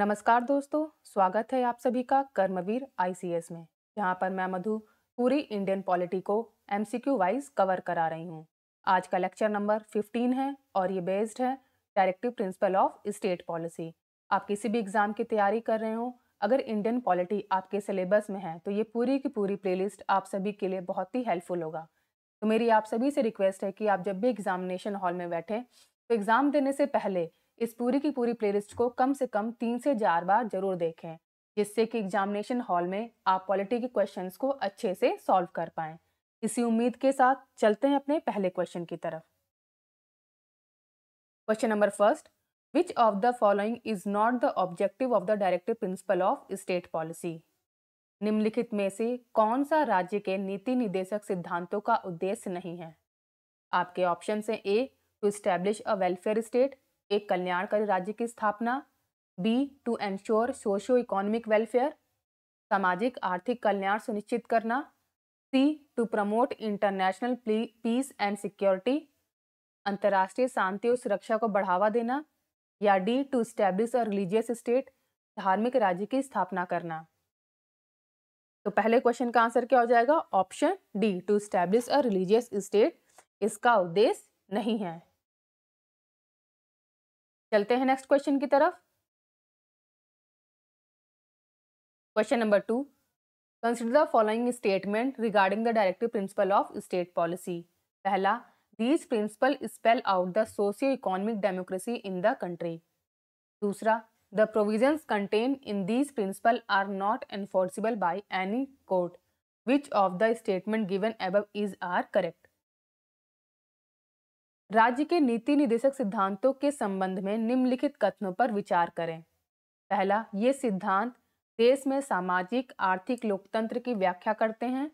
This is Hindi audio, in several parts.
नमस्कार दोस्तों स्वागत है आप सभी का कर्मवीर आईसीएस में जहां पर मैं मधु पूरी इंडियन पॉलिटी को एमसीक्यू वाइज कवर करा रही हूं आज का लेक्चर नंबर 15 है और ये बेस्ड है directive principle of state policy आप किसी भी एग्ज़ाम की तैयारी कर रहे हो अगर इंडियन पॉलिटी आपके सिलेबस में है तो ये पूरी की पूरी प्लेलिस्ट आप सभी के लिए बहुत ही हेल्पफुल होगा तो मेरी आप सभी से रिक्वेस्ट है कि आप जब भी एग्जामिनेशन हॉल में बैठें तो एग्ज़ाम देने से पहले इस पूरी की पूरी प्लेलिस्ट को कम से कम तीन से चार बार जरूर देखें जिससे कि एग्जामिनेशन हॉल में आप पॉलिटी के क्वेश्चंस को अच्छे से सॉल्व कर पाएँ इसी उम्मीद के साथ चलते हैं अपने पहले क्वेश्चन की तरफ question number first which of the following is not the objective of the directive principle of state policy निम्नलिखित में से कौन सा राज्य के नीति निदेशक सिद्धांतों का उद्देश्य नहीं है आपके ऑप्शन है A to establish a welfare state एक कल्याणकारी राज्य की स्थापना B to ensure socio economic welfare सामाजिक आर्थिक कल्याण सुनिश्चित करना C to promote international peace and security अंतर्राष्ट्रीय शांति और सुरक्षा को बढ़ावा देना या D to establish a religious state धार्मिक राज्य की स्थापना करना तो पहले क्वेश्चन का आंसर क्या हो जाएगा option D to establish a religious state इसका उद्देश्य नहीं है चलते हैं नेक्स्ट क्वेश्चन की तरफ question number two consider the following statement regarding the directive principle of state policy पहला these principle spell out the socio economic democracy in the country दूसरा the provision contain in these principle are not enforceable by any court which of the statement given above is are correct राज्य के नीति निदेशक सिद्धांतों के संबंध में निम्नलिखित कथनों पर विचार करें पहला ये सिद्धांत देश में सामाजिक आर्थिक लोकतंत्र की व्याख्या करते हैं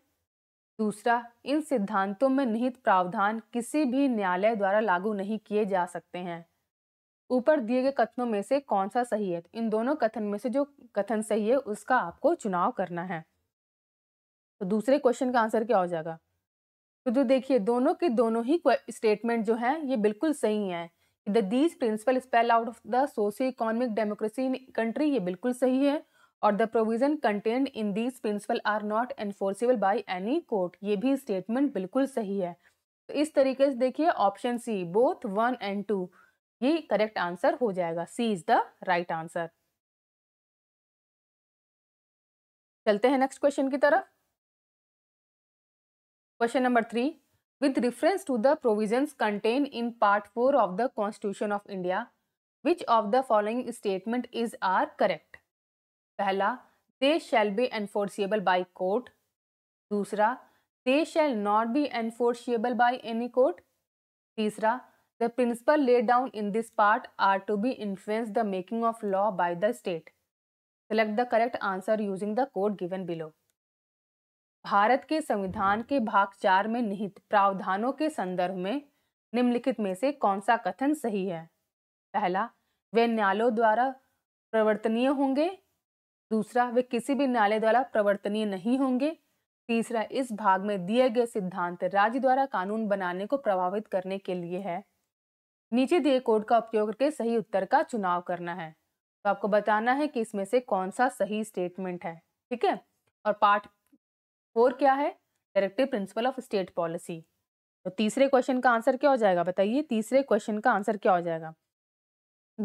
दूसरा इन सिद्धांतों में निहित प्रावधान किसी भी न्यायालय द्वारा लागू नहीं किए जा सकते हैं ऊपर दिए गए कथनों में से कौन सा सही है इन दोनों कथन में से जो कथन सही है उसका आपको चुनाव करना है तो दूसरे क्वेश्चन का आंसर क्या हो जाएगा तो जो देखिए दोनों के दोनों ही स्टेटमेंट जो है ये बिल्कुल सही है the these principle spell out of the socio economic democracy in country ये बिल्कुल सही है और the provision content in these principle are not enforceable by any court ये भी स्टेटमेंट बिल्कुल सही है तो इस तरीके से देखिए option C both one and two ये करेक्ट आंसर हो जाएगा C is the right answer चलते हैं नेक्स्ट क्वेश्चन की तरफ Question number 3. With reference to the provisions contained in Part 4 of the Constitution of India, which of the following statement is are correct? Pehla, they shall be enforceable by court. Dusra, they shall not be enforceable by any court. Tisra, the principle laid down in this part are to be influence the making of law by the state. Select the correct answer using the code given below. Bharat के संविधान के भाग चार में निहित प्रावधानों के संदर्भ में निम्नलिखित में से कौन सा कथन सही है पहला वे न्यायालयों द्वारा प्रवर्तनीय होंगे दूसरा वे किसी भी न्यायालय द्वारा प्रवर्तनीय नहीं होंगे तीसरा इस भाग में दिए गए सिद्धांत राज्य द्वारा कानून बनाने को प्रभावित करने के लिए है नीचे दिए कोड का उपयोग करके सही उत्तर का चुनाव करना है तो आपको बताना है कि इसमें से कौन सा सही स्टेटमेंट है ठीक है और पाठ फोर क्या है directive principle of state policy तो तीसरे क्वेश्चन का आंसर क्या हो जाएगा बताइए तीसरे क्वेश्चन का आंसर क्या हो जाएगा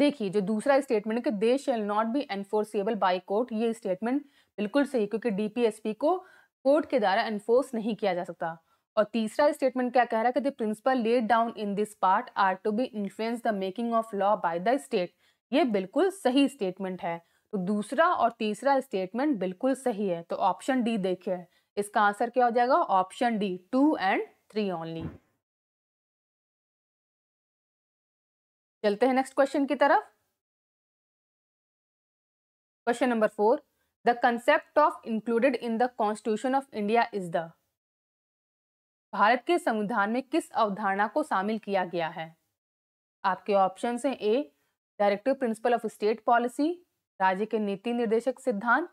देखिए जो दूसरा स्टेटमेंट है कि they shall not be enforceable by court ये स्टेटमेंट बिल्कुल सही क्योंकि डीपीएसपी को कोर्ट के द्वारा एनफोर्स नहीं किया जा सकता और तीसरा स्टेटमेंट क्या कह रहा है कि the principle laid down in this part are to be influence the making of law by the state ये बिल्कुल सही स्टेटमेंट है तो दूसरा और तीसरा स्टेटमेंट बिल्कुल सही है तो ऑप्शन डी देखिए इसका आंसर क्या हो जाएगा option D two and three only चलते हैं नेक्स्ट क्वेश्चन की तरफ question number four the concept of included in the constitution of India is the Bharat के संविधान में किस अवधारणा को शामिल किया गया है आपके ऑप्शन हैं A directive principle of state policy राज्य के नीति निर्देशक सिद्धांत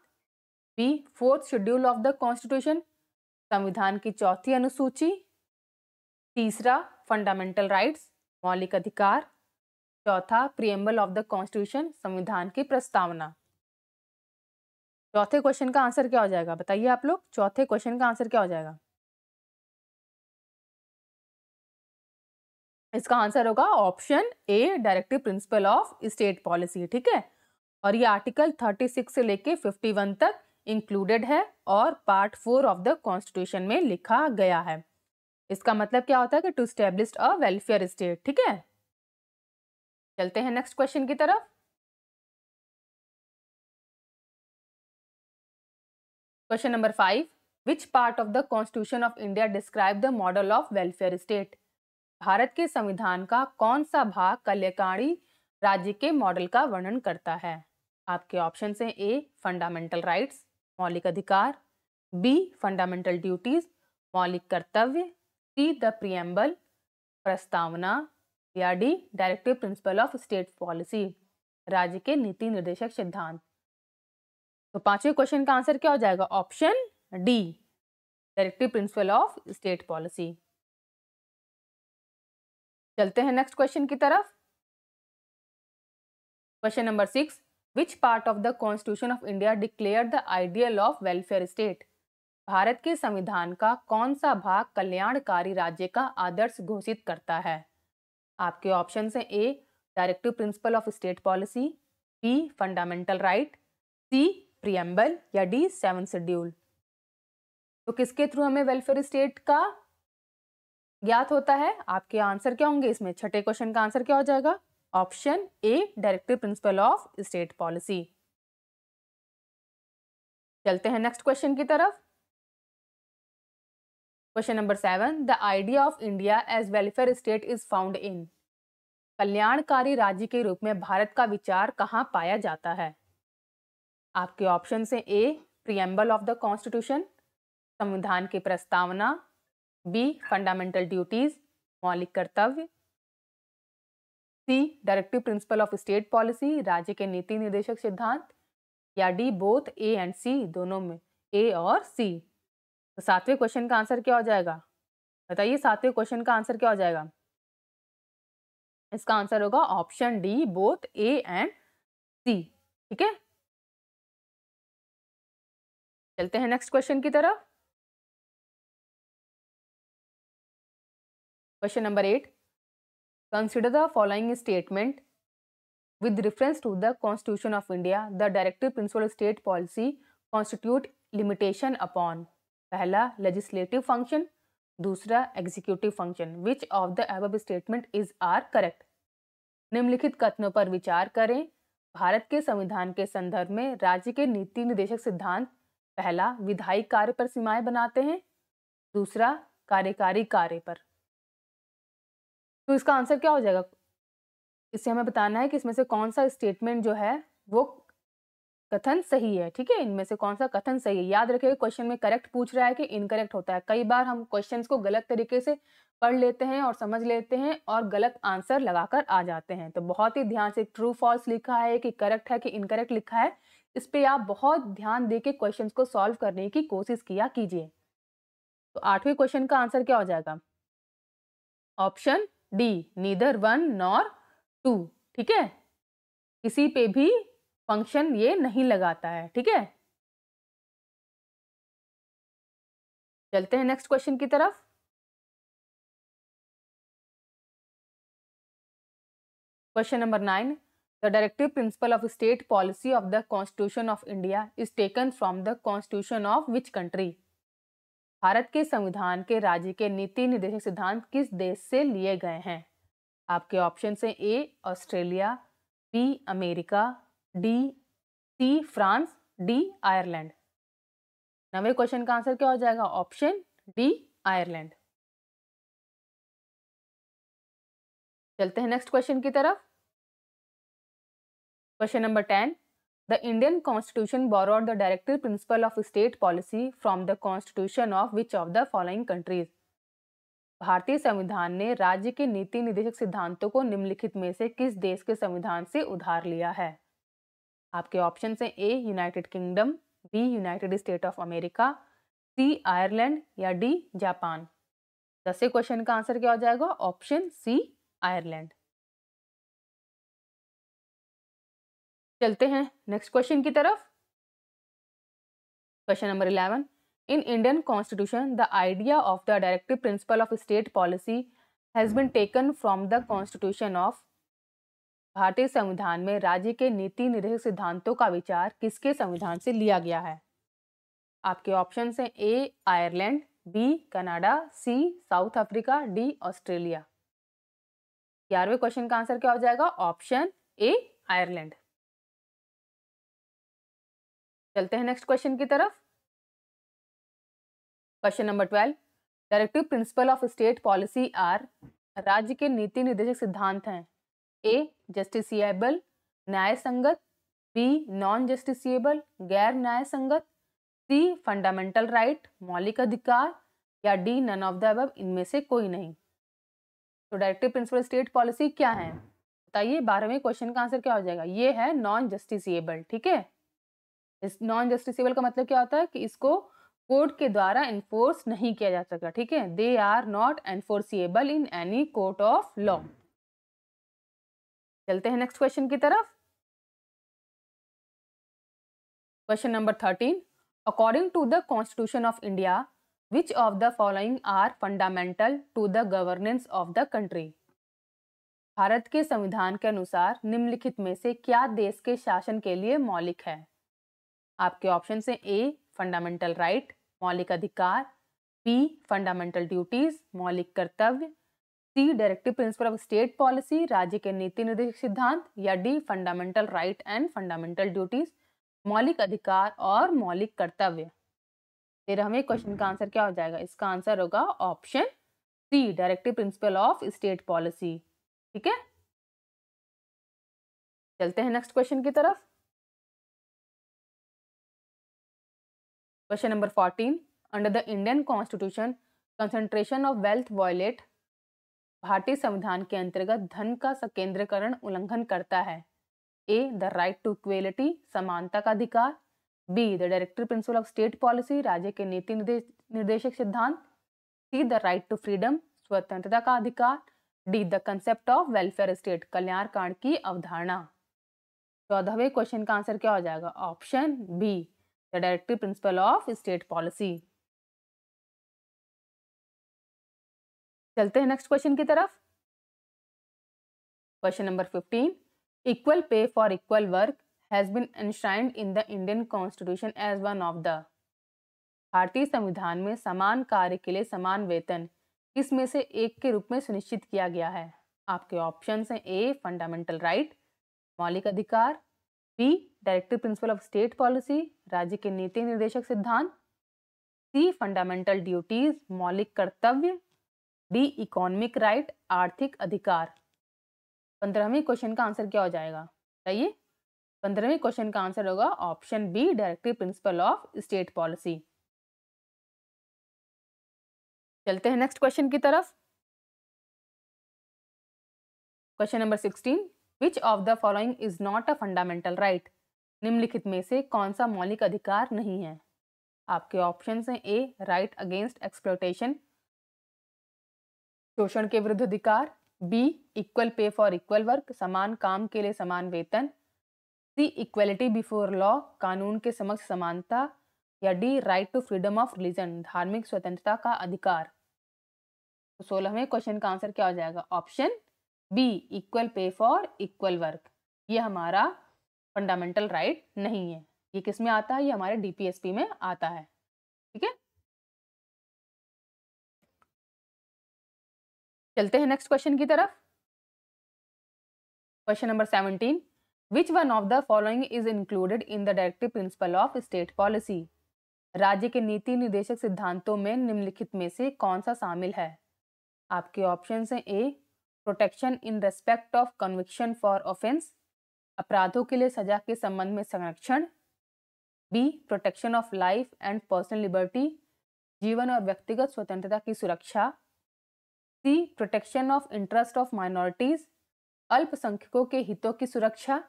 B fourth schedule of the constitution संविधान की चौथी अनुसूची तीसरा फंडामेंटल राइट्स मौलिक अधिकार चौथा प्रियम्बल ऑफ द कॉन्स्टिट्यूशन संविधान की प्रस्तावना चौथे क्वेश्चन का आंसर क्या हो जाएगा बताइए आप लोग चौथे क्वेश्चन का आंसर क्या हो जाएगा इसका आंसर होगा option A directive principle of state policy ठीक है और ये आर्टिकल 36 से लेके 51 तक इंक्लूडेड है और part four of the constitution में लिखा गया है इसका मतलब क्या होता है कि to establish a welfare state ठीक है चलते हैं नेक्स्ट क्वेश्चन की तरफ question number five which part of the constitution of India describe the model of welfare state Bharat के संविधान का कौन सा भाग कल्याणकारी राज्य के मॉडल का वर्णन करता है आपके ऑप्शन हैं ए फंडामेंटल राइट्स मौलिक अधिकार बी फंडामेंटल ड्यूटीज मौलिक कर्तव्य सी द प्रियम्बल प्रस्तावना या D directive principle of state policy राज्य के नीति निर्देशक सिद्धांत तो पांचवें क्वेश्चन का आंसर क्या हो जाएगा option D directive principle of state policy चलते हैं नेक्स्ट क्वेश्चन की तरफ question number six which part of the constitution of India declare the ideal of welfare state Bharat के संविधान का कौन सा भाग कल्याणकारी राज्य का आदर्श घोषित करता है आपके ऑप्शन हैं A directive principle of state policy B fundamental right C preamble या डी सेवन शेड्यूल तो किसके थ्रू हमें वेलफेयर स्टेट का ज्ञात होता है आपके आंसर क्या होंगे इसमें छठे क्वेश्चन का आंसर क्या हो जाएगा option A directive principle of state policy चलते हैं नेक्स्ट क्वेश्चन की तरफ question number seven the idea of India as welfare state is found in कल्याणकारी राज्य के रूप में भारत का विचार कहाँ पाया जाता है आपके ऑप्शन से A preamble of the constitution संविधान की प्रस्तावना बी फंडामेंटल ड्यूटीज मौलिक कर्तव्य C directive principle of state policy राज्य के नीति निर्देशक सिद्धांत या D both A and C दोनों में ए और सी तो सातवें क्वेश्चन का आंसर क्या हो जाएगा बताइए सातवें क्वेश्चन का आंसर क्या हो जाएगा इसका आंसर होगा option D both A and C ठीक है चलते हैं नेक्स्ट क्वेश्चन की तरफ question number eight Consider the following statement with reference to the Constitution of India, the Directive Principle State Policy constitute limitation upon पहला legislative function, दूसरा executive function. Which of the above statement is are correct? निम्नलिखित कथनों पर विचार करें भारत के संविधान के संदर्भ में राज्य के नीति निदेशक सिद्धांत पहला विधायी कार्य पर सीमाएं बनाते हैं दूसरा कार्यकारी कार्य पर तो इसका आंसर क्या हो जाएगा इससे हमें बताना है कि इसमें से कौन सा स्टेटमेंट जो है वो कथन सही है ठीक है इनमें से कौन सा कथन सही है याद रखिए क्वेश्चन में करेक्ट पूछ रहा है कि इनकरेक्ट होता है कई बार हम क्वेश्चंस को गलत तरीके से पढ़ लेते हैं और समझ लेते हैं और गलत आंसर लगाकर आ जाते हैं तो बहुत ही ध्यान से ट्रू फॉल्स लिखा है कि करेक्ट है कि इनकरेक्ट लिखा है इस पर आप बहुत ध्यान दे के क्वेश्चन को सॉल्व करने की कोशिश किया कीजिए तो आठवें क्वेश्चन का आंसर क्या हो जाएगा option D neither one nor two ठीक है किसी पे भी फंक्शन ये नहीं लगाता है ठीक है चलते हैं नेक्स्ट क्वेश्चन की तरफ question number nine the directive principle of state policy of the constitution of India is taken from the constitution of which country Bharat के संविधान के राज्य के नीति निर्देशक सिद्धांत किस देश से लिए गए हैं आपके ऑप्शन हैं A Australia B America D C France D Ireland नवे क्वेश्चन का आंसर क्या हो जाएगा ऑप्शन डी आयरलैंड चलते हैं नेक्स्ट क्वेश्चन की तरफ question number ten The Indian constitution borrowed the directive principle of state policy from the constitution of which of the following countries? भारतीय संविधान ने राज्य के नीति निदेशक सिद्धांतों को निम्नलिखित में से किस देश के संविधान से उधार लिया है आपके ऑप्शन हैं A United Kingdom B United State of America C Ireland या डी जापान दसवें क्वेश्चन का आंसर क्या हो जाएगा ऑप्शन सी आयरलैंड चलते हैं नेक्स्ट क्वेश्चन की तरफ question number eleven in Indian constitution the idea of the directive principle of state policy has been taken from the constitution of भारतीय संविधान में राज्य के नीति निर्देश सिद्धांतों का विचार किसके संविधान से लिया गया है आपके ऑप्शन हैं A Ireland B Canada C South Africa D Australia ग्यारहवें क्वेश्चन का आंसर क्या हो जाएगा ऑप्शन ए आयरलैंड चलते हैं नेक्स्ट क्वेश्चन की तरफ question number twelve directive principle of state policy are राज्य के नीति निर्देशक सिद्धांत हैं ए जस्टिसिएबल न्याय संगत बी नॉन जस्टिसिएबल गैर न्याय संगत सी फंडामेंटल राइट मौलिक अधिकार या डी नन ऑफ द अब इनमें से कोई नहीं तो डायरेक्टिव प्रिंसिपल स्टेट पॉलिसी क्या है बताइए बारहवें क्वेश्चन का आंसर क्या हो जाएगा ये है नॉन जस्टिसिएबल ठीक है नॉन जस्टिसेबल का मतलब क्या होता है कि इसको कोर्ट के द्वारा इन्फोर्स नहीं किया जा सका ठीक है they are not enforceable in any court of law चलते हैं नेक्स्ट क्वेश्चन की तरफ question number thirteen according to the constitution of India which of the following are fundamental to the governance of the country Bharat के संविधान के अनुसार निम्नलिखित में से क्या देश के शासन के लिए मौलिक है आपके ऑप्शन हैं ए फंडामेंटल राइट मौलिक अधिकार बी फंडामेंटल ड्यूटीज मौलिक कर्तव्य C directive principle of state policy राज्य के नीति निर्देश सिद्धांत या D fundamental right and fundamental duties मौलिक अधिकार और मौलिक कर्तव्य तेरहवें क्वेश्चन का आंसर क्या हो जाएगा इसका आंसर होगा option C directive principle of state policy ठीक है चलते हैं नेक्स्ट क्वेश्चन की तरफ question number fourteen under the Indian constitution concentration of wealth violate भारतीय संविधान के अंतर्गत धन का संकेंद्रीकरण उल्लंघन करता है A the right to equality समानता का अधिकार B the director principle of state policy राज्य के नीति निर्देशक सिद्धांत C the right to freedom स्वतंत्रता का अधिकार D the concept of welfare state कल्याण कांड की अवधारणा चौदहवें क्वेश्चन का आंसर क्या हो जाएगा option B the directive principle of state policy चलते हैं नेक्स्ट क्वेश्चन की तरफ question number 15 equal pay for equal work has been enshrined in the Indian constitution as one of the भारतीय संविधान में समान कार्य के लिए समान वेतन इसमें से एक के रूप में सुनिश्चित किया गया है आपके ऑप्शन हैं ए फंडामेंटल राइट मौलिक अधिकार B directive principle of state policy राज्य के नीति निर्देशक सिद्धांत सी फंडामेंटल ड्यूटीज मौलिक कर्तव्य डी इकोनॉमिक राइट आर्थिक अधिकार पंद्रहवें क्वेश्चन का आंसर क्या हो जाएगा बताइए पंद्रहवें क्वेश्चन का आंसर होगा option B directive principle of state policy चलते हैं नेक्स्ट क्वेश्चन की तरफ question number sixteen which of the following is not a fundamental right निम्नलिखित में से कौन सा मौलिक अधिकार नहीं है आपके ऑप्शन हैं ए राइट अगेंस्ट एक्सप्लोटेशन शोषण के विरुद्ध अधिकार B equal pay for equal work समान काम के लिए समान वेतन सी इक्वलिटी बिफोर लॉ कानून के समक्ष समानता या D right to freedom of religion धार्मिक स्वतंत्रता का अधिकार तो सोलहवें क्वेश्चन का आंसर क्या हो जाएगा option B equal pay for equal work ये हमारा फंडामेंटल राइट नहीं है ये किस में आता है ये हमारे डीपीएसपी में आता है ठीक है चलते हैं नेक्स्ट क्वेश्चन की तरफ question number seventeen which one of the following is included in the directive principle of state policy राज्य के नीति निर्देशक सिद्धांतों में निम्नलिखित में से कौन सा शामिल है आपके ऑप्शन हैं A protection in respect of conviction for offence अपराधों के लिए सजा के संबंध में संरक्षण B protection of life and personal liberty जीवन और व्यक्तिगत स्वतंत्रता की सुरक्षा C protection of interest of minorities अल्पसंख्यकों के हितों की सुरक्षा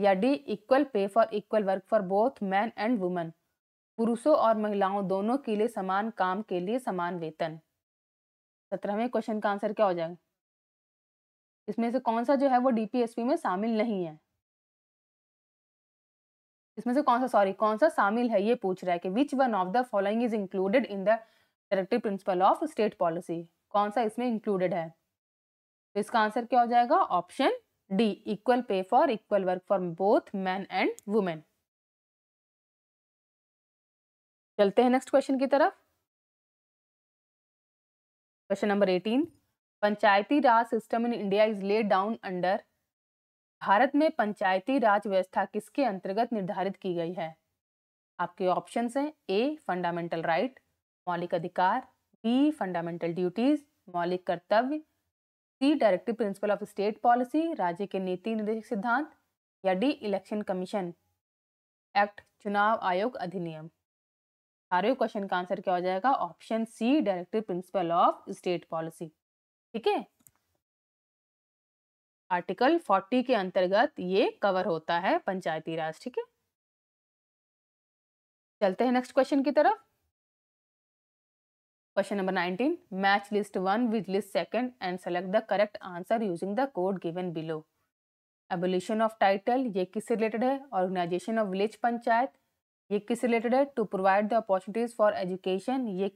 या D equal pay for equal work for both man and women पुरुषों और महिलाओं दोनों के लिए समान काम के लिए समान वेतन सत्रहवें क्वेश्चन का आंसर क्या हो जाएगा इसमें से कौन सा जो है वो डीपीएसपी में शामिल नहीं है इसमें से कौन सा सॉरी कौन सा शामिल है ये पूछ रहा है कि which one of the following is included in the directive principle of state policy कौन सा इसमें इंक्लूडेड है तो इसका आंसर क्या हो जाएगा option D equal pay for equal work for both man and women चलते हैं नेक्स्ट क्वेश्चन की तरफ question number eighteen Panchayati Raj system in India is laid down under Bharat में पंचायती राज व्यवस्था किसके अंतर्गत निर्धारित की गई है आपके ऑप्शन हैं ए फंडामेंटल राइट मौलिक अधिकार बी फंडामेंटल ड्यूटीज मौलिक कर्तव्य C directive principle of state policy राज्य के नीति निर्देशक सिद्धांत या डी इलेक्शन कमीशन एक्ट चुनाव आयोग अधिनियम सारे क्वेश्चन का आंसर क्या हो जाएगा option C directive principle of state policy ठीक है आर्टिकल 40 के अंतर्गत ये कवर होता है पंचायती राज ठीक है चलते हैं नेक्स्ट क्वेश्चन की तरफ question number 19 match list one with list second and select the correct answer using the code given below abolition of title ये किससे रिलेटेड है ऑर्गेनाइजेशन ऑफ विलेज पंचायत ये किस रिलेटेड है to provide the opportunities for education ये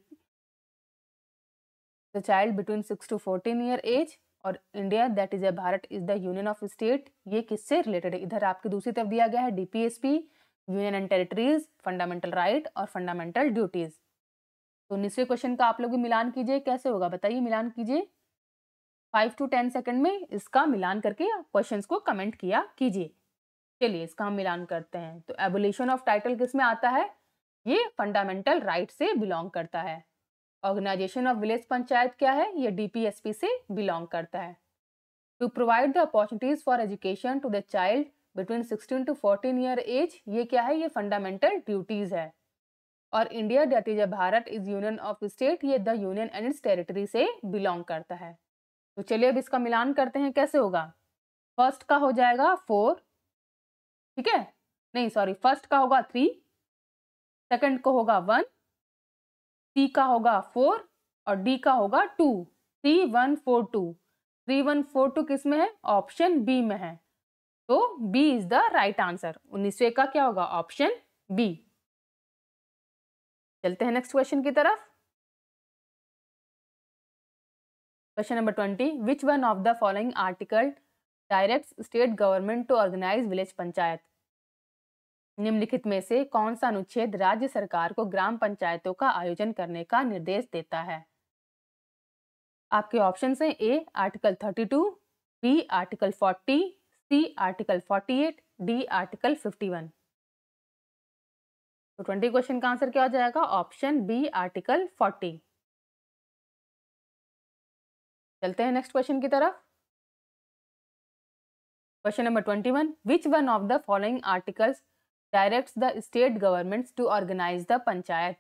the child between six to fourteen year age और India that is a Bharat is the union of state ये किससे रिलेटेड है इधर आपकी दूसरी तरफ दिया गया है DPSP union and territories fundamental right और फंडामेंटल ड्यूटीज तो उन्नीसवें क्वेश्चन का आप लोग मिलान कीजिए कैसे होगा बताइए मिलान कीजिए फाइव टू टेन सेकेंड में इसका मिलान करके क्वेश्चन को कमेंट किया कीजिए चलिए इसका हम मिलान करते हैं तो एबोल्यूशन ऑफ टाइटल किस में आता है ये फंडामेंटल राइट से बिलोंग करता है ऑर्गेनाइजेशन ऑफ विलेज पंचायत क्या है ये पी से बिलोंग करता है to provide the opportunities for education to the child between 16 to 14 year age ये क्या है ये फंडामेंटल ड्यूटीज है और India that is Bharat is union of state ये the union and its territory से बिलोंग करता है तो चलिए अब इसका मिलान करते हैं कैसे होगा फर्स्ट का हो जाएगा फोर ठीक है नहीं सॉरी फर्स्ट का होगा थ्री सेकंड को होगा वन सी का होगा फोर और डी का होगा two three one four two three one four two किस में है ऑप्शन बी में है तो B is the right answer उन्नीसवे का क्या होगा ऑप्शन बी चलते हैं नेक्स्ट क्वेश्चन की तरफ question number twenty which one of the following article direct state government to organise village panchayat निम्नलिखित में से कौन सा अनुच्छेद राज्य सरकार को ग्राम पंचायतों का आयोजन करने का निर्देश देता है आपके ऑप्शन हैं A article 32, B article 40, C article 48, D article 51। तो 20 क्वेश्चन का आंसर क्या हो जाएगा ऑप्शन बी आर्टिकल 40। चलते हैं नेक्स्ट क्वेश्चन की तरफ question number 21, which one of the following articles directs the state governments to organise the panchayat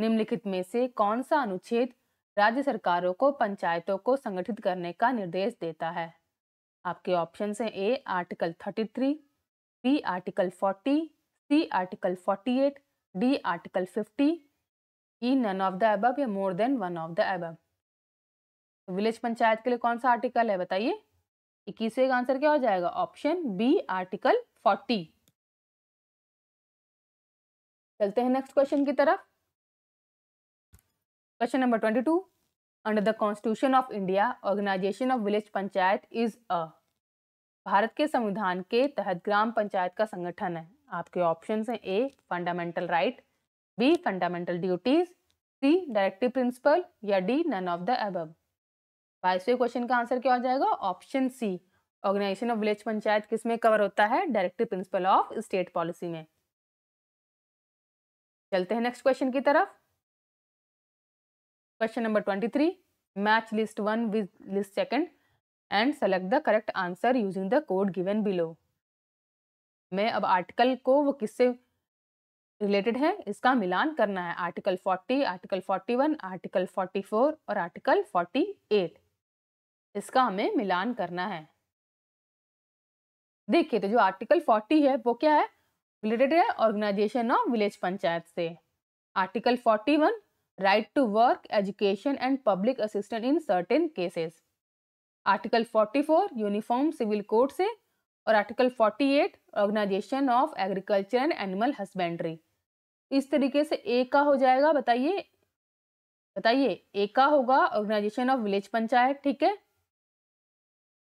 निम्नलिखित में से कौन सा अनुच्छेद राज्य सरकारों को पंचायतों को संगठित करने का निर्देश देता है आपके ऑप्शन हैं A article 33, B article 40, C article 48, D article 50, E none of the above या more than one of the above village panchayat के लिए कौन सा आर्टिकल है बताइए इक्कीसवें का आंसर क्या हो जाएगा ऑप्शन बी आर्टिकल फोर्टी चलते हैं नेक्स्ट क्वेश्चन की तरफ question number twenty two under the constitution of India organisation of village panchayat is a Bharat के संविधान के तहत ग्राम पंचायत का संगठन है आपके ऑप्शन हैं A fundamental right B fundamental duties C directive principle या D none of the above बाईसवें क्वेश्चन का आंसर क्या हो जाएगा option C organisation of village panchayat किसमें कवर होता है directive principle of state policy में चलते हैं नेक्स्ट क्वेश्चन की तरफ question number twenty three match list one with list second and select the correct answer using the code given below मैं अब आर्टिकल को वो किससे रिलेटेड है इसका मिलान करना है article forty article forty one article forty four और आर्टिकल फोर्टी एट इसका हमें मिलान करना है देखिए तो जो आर्टिकल फोर्टी है वो क्या है रिलेटेड है ऑर्गेनाइजेशन ऑफ विलेज पंचायत से article 41 right to work education and public assistant in certain cases article 44 uniform civil code से और article 48 organisation of agriculture and animal husbandry इस तरीके से ए का हो जाएगा बताइए बताइए ए का होगा ऑर्गेनाइजेशन ऑफ विलेज पंचायत ठीक है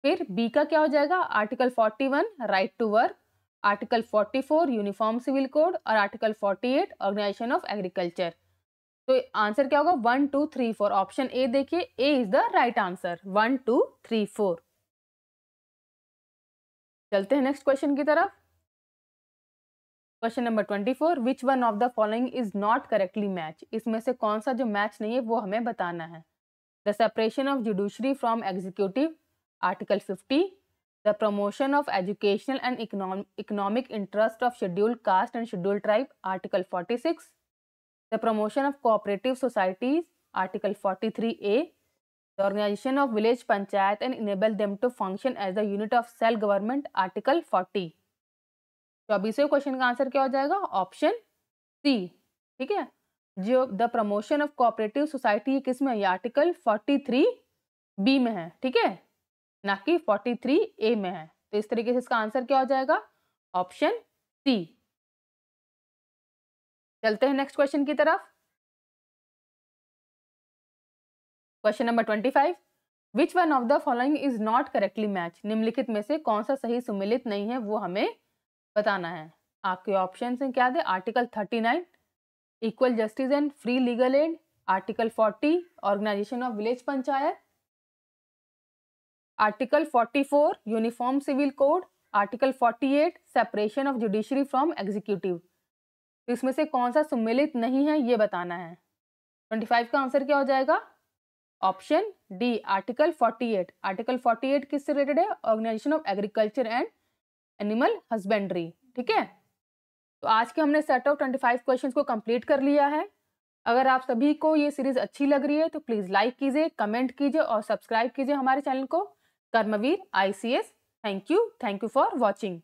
फिर बी का क्या हो जाएगा article 41 right to work article 44 uniform civil code और article 48 eight organisation of agriculture तो आंसर क्या होगा one two three four option A देखिए A is the right answer one two three four चलते हैं नेक्स्ट क्वेश्चन की तरफ question number twenty four which one of the following is not correctly match इसमें से कौन सा जो मैच नहीं है वो हमें बताना है the separation of judiciary from executive article fifty the promotion of educational and economic, economic interest of scheduled caste and scheduled tribe article 46 the promotion of cooperative societies article 43a the organization of village panchayat and enable them to function as a unit of self government article 40 चौबीसवें क्वेश्चन का आंसर क्या हो जाएगा ऑप्शन सी ठीक है जो the promotion of cooperative society किस में है आर्टिकल 43 बी में है ठीक है ना कि 43 ए में है तो इस तरीके से इसका आंसर क्या हो जाएगा ऑप्शन सी चलते हैं नेक्स्ट क्वेश्चन की तरफ question number twenty five which one of the following is not correctly match निम्नलिखित में से कौन सा सही सुमिलित नहीं है वो हमें बताना है आपके ऑप्शन हैं क्या थे article thirty nine equal justice and free legal and article forty organisation of village panchayat article 44 uniform civil code article 48 separation of judiciary from executive तो इसमें से कौन सा सम्मिलित नहीं है ये बताना है 25 का आंसर क्या हो जाएगा ऑप्शन डी आर्टिकल 48 आर्टिकल 48 किससे रिलेटेड है organisation of agriculture and animal husbandry ठीक है तो आज के हमने सेट ऑफ 25 क्वेश्चन को कम्प्लीट कर लिया है अगर आप सभी को ये सीरीज अच्छी लग रही है तो प्लीज़ लाइक कीजिए कमेंट कीजिए और सब्सक्राइब कीजिए हमारे चैनल को Karmveer ICS thank you thank you for watching